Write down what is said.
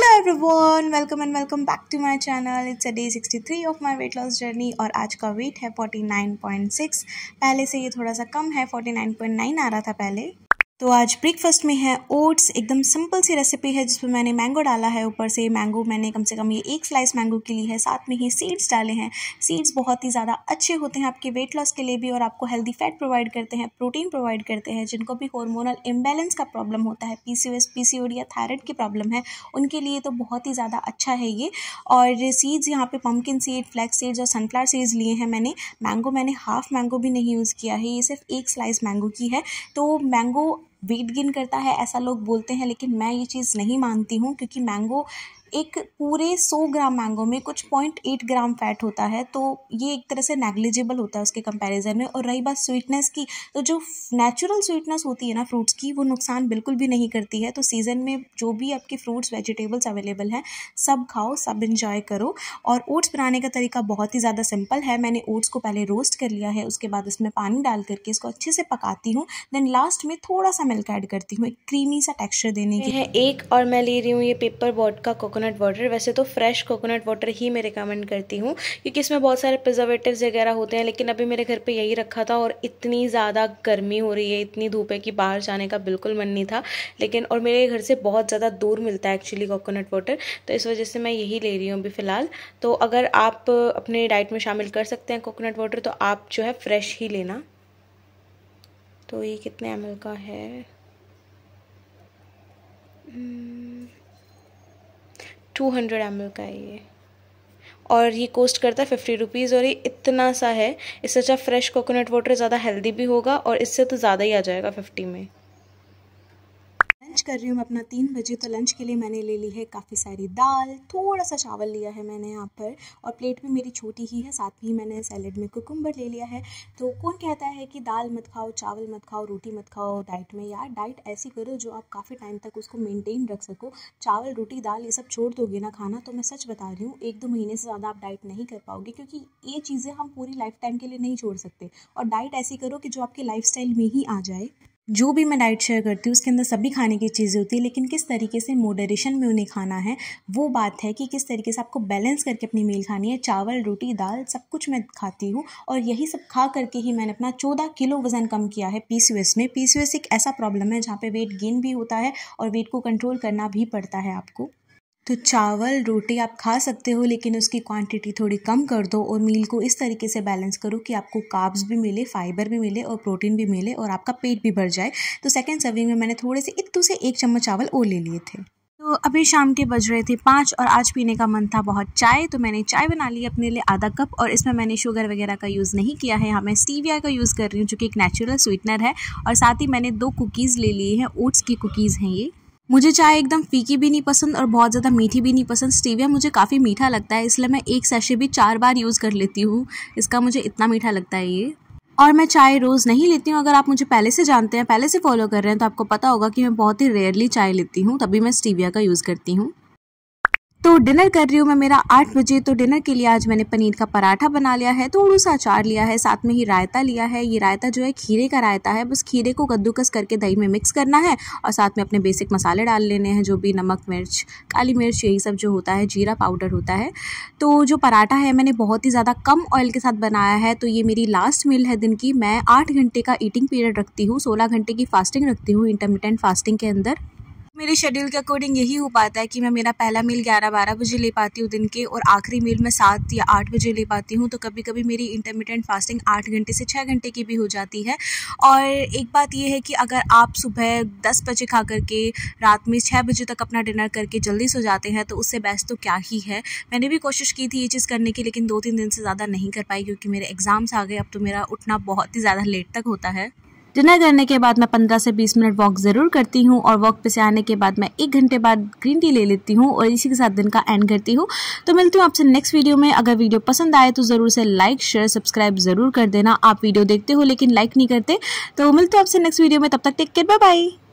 hello everyone welcome and welcome back to my channel it's a day 63 of my weight loss journey और आज का wait है 49.6 पहले से ये थोड़ा सा कम है 49.9 आ रहा था पहले तो आज ब्रेकफास्ट में है ओट्स एकदम सिंपल सी रेसिपी है जिसमें मैंने मैंगो डाला है ऊपर से मैंगो मैंने कम से कम ये एक स्लाइस मैंगो की ली है साथ में ही सीड्स डाले हैं सीड्स बहुत ही ज़्यादा अच्छे होते हैं आपके वेट लॉस के लिए भी और आपको हेल्दी फैट प्रोवाइड करते हैं प्रोटीन प्रोवाइड करते हैं जिनको भी हॉर्मोनल इम्बेलेंस का प्रॉब्लम होता है पी सी या थायराइड की प्रॉब्लम है उनके लिए तो बहुत ही ज़्यादा अच्छा है ये और सीड्स यहाँ पर पम्पकिन सीड फ्लैक्स सीड्स और सनफ्लावर सीड्स लिए हैं मैंने मैंगो मैंने हाफ मैंगो भी नहीं यूज़ किया है ये सिर्फ एक स्लाइस मैंगो की है तो मैंगो वेट गेन करता है ऐसा लोग बोलते हैं लेकिन मैं ये चीज़ नहीं मानती हूँ क्योंकि मैंगो एक पूरे सौ ग्राम मैंगो में कुछ पॉइंट एट ग्राम फैट होता है तो ये एक तरह से नेग्लिजिबल होता है उसके कंपैरिजन में और रही बात स्वीटनेस की तो जो नेचुरल स्वीटनेस होती है ना फ्रूट्स की वो नुकसान बिल्कुल भी नहीं करती है तो सीज़न में जो भी आपके फ्रूट्स वेजिटेबल्स अवेलेबल हैं सब खाओ सब इन्जॉय करो और ओट्स बनाने का तरीका बहुत ही ज़्यादा सिंपल है मैंने ओट्स को पहले रोस्ट कर लिया है उसके बाद उसमें पानी डाल करके इसको अच्छे से पकाती हूँ देन लास्ट में थोड़ा सा मिल्क ऐड करती हूँ एक क्रीमी सा टेक्स्चर देने के लिए एक और मैं ले रही हूँ ये पेपर बोर्ड का कोकोनट कोकोनट वाटर वैसे तो फ्रेश कोकोनट वाटर ही मैं रिकमेंड करती हूँ क्योंकि इसमें बहुत सारे प्रिजर्वेटिव वगैरह होते हैं लेकिन अभी मेरे घर पर यही रखा था और इतनी ज़्यादा गर्मी हो रही है इतनी धूप है कि बाहर जाने का बिल्कुल मन नहीं था लेकिन और मेरे घर से बहुत ज़्यादा दूर मिलता है एक्चुअली कोकोनट वाटर तो इस वजह से मैं यही ले रही हूँ अभी फ़िलहाल तो अगर आप अपने डाइट में शामिल कर सकते हैं कोकोनट वाटर तो आप जो है फ्रेश ही लेना तो ये कितने एम का है hmm, टू हंड्रेड एम का है ये और ये कोस्ट करता है फिफ्टी रुपीज़ और ये इतना सा है इससे अच्छा फ्रेश कोकोनट वाटर ज़्यादा हेल्दी भी होगा और इससे तो ज़्यादा ही आ जाएगा फिफ्टी में लंच कर रही हूँ मैं अपना तीन बजे तो लंच के लिए मैंने ले ली है काफ़ी सारी दाल थोड़ा सा चावल लिया है मैंने यहाँ पर और प्लेट भी मेरी छोटी ही है साथ ही मैंने सैलड में कुकुम्बर ले लिया है तो कौन कहता है कि दाल मत खाओ चावल मत खाओ रोटी मत खाओ डाइट में यार डाइट ऐसी करो जो आप काफ़ी टाइम तक उसको मेनटेन रख सको चावल रोटी दाल ये सब छोड़ दोगे ना खाना तो मैं सच बता रही हूँ एक दो महीने से ज़्यादा आप डाइट नहीं कर पाओगे क्योंकि ये चीज़ें हम पूरी लाइफ टाइम के लिए नहीं छोड़ सकते और डाइट ऐसी करो कि जो आपके लाइफ में ही आ जाए जो भी मैं डाइट शेयर करती हूँ उसके अंदर सभी खाने की चीज़ें होती है लेकिन किस तरीके से मोडरेशन में उन्हें खाना है वो बात है कि किस तरीके से आपको बैलेंस करके अपनी मील खानी है चावल रोटी दाल सब कुछ मैं खाती हूँ और यही सब खा करके ही मैंने अपना चौदह किलो वज़न कम किया है पी में पी एक ऐसा प्रॉब्लम है जहाँ पर वेट गेन भी होता है और वेट को कंट्रोल करना भी पड़ता है आपको तो चावल रोटी आप खा सकते हो लेकिन उसकी क्वांटिटी थोड़ी कम कर दो और मील को इस तरीके से बैलेंस करो कि आपको काब्स भी मिले फाइबर भी मिले और प्रोटीन भी मिले और आपका पेट भी भर जाए तो सेकेंड सर्विंग में मैंने थोड़े से इतू से एक चम्मच चावल ओ ले लिए थे तो अभी शाम के बज रहे थे पाँच और आज पीने का मन था बहुत चाय तो मैंने चाय बना ली अपने लिए आधा कप और इसमें मैंने शुगर वगैरह का यूज़ नहीं किया है हाँ मैं स्टीविया का यूज़ कर रही हूँ जो कि एक नेचुरल स्वीटनर है और साथ ही मैंने दो कुकीज़ ले लिए हैं ओट्स की कुकीज़ हैं ये मुझे चाय एकदम फीकी भी नहीं पसंद और बहुत ज़्यादा मीठी भी नहीं पसंद स्टीविया मुझे काफ़ी मीठा लगता है इसलिए मैं एक सैशे भी चार बार यूज़ कर लेती हूँ इसका मुझे इतना मीठा लगता है ये और मैं चाय रोज़ नहीं लेती हूँ अगर आप मुझे पहले से जानते हैं पहले से फॉलो कर रहे हैं तो आपको पता होगा कि मैं बहुत ही रेयरली चाय लेती हूँ तभी मैं स्टीविया का यूज़ करती हूँ तो डिनर कर रही हूँ मैं मेरा आठ बजे तो डिनर के लिए आज मैंने पनीर का पराठा बना लिया है थोड़ा तो सा अचार लिया है साथ में ही रायता लिया है ये रायता जो है खीरे का रायता है बस खीरे को कद्दूकस करके दही में मिक्स करना है और साथ में अपने बेसिक मसाले डाल लेने हैं जो भी नमक मिर्च काली मिर्च यही सब जो होता है जीरा पाउडर होता है तो जो पराठा है मैंने बहुत ही ज़्यादा कम ऑयल के साथ बनाया है तो ये मेरी लास्ट मील है दिन की मैं आठ घंटे का ईटिंग पीरियड रखती हूँ सोलह घंटे की फास्टिंग रखती हूँ इंटरमीडियंट फास्टिंग के अंदर मेरे शेड्यूल के अकॉर्डिंग यही हो पाता है कि मैं मेरा पहला मील ग्यारह बारह बजे ले पाती हूँ दिन के और आखिरी मील मैं सात या आठ बजे ले पाती हूँ तो कभी कभी मेरी इंटरमीडियंट फास्टिंग आठ घंटे से छः घंटे की भी हो जाती है और एक बात यह है कि अगर आप सुबह दस बजे खा करके रात में छः बजे तक अपना डिनर करके जल्दी सो जाते हैं तो उससे बेस्ट तो क्या ही है मैंने भी कोशिश की थी ये चीज़ करने की लेकिन दो तीन दिन से ज़्यादा नहीं कर पाई क्योंकि मेरे एग्ज़ाम्स आ गए अब तो मेरा उठना बहुत ही ज़्यादा लेट तक होता है डिनर करने के बाद मैं 15 से 20 मिनट वॉक ज़रूर करती हूँ और वॉक पे से आने के बाद मैं एक घंटे बाद ग्रीन टी ले लेती हूँ और इसी के साथ दिन का एंड करती हूँ तो मिलती हूँ आपसे नेक्स्ट वीडियो में अगर वीडियो पसंद आए तो ज़रूर से लाइक शेयर सब्सक्राइब ज़रूर कर देना आप वीडियो देखते हो लेकिन लाइक नहीं करते तो मिलते हो आपसे नेक्स्ट वीडियो में तब तक टेक केयर बाय बाय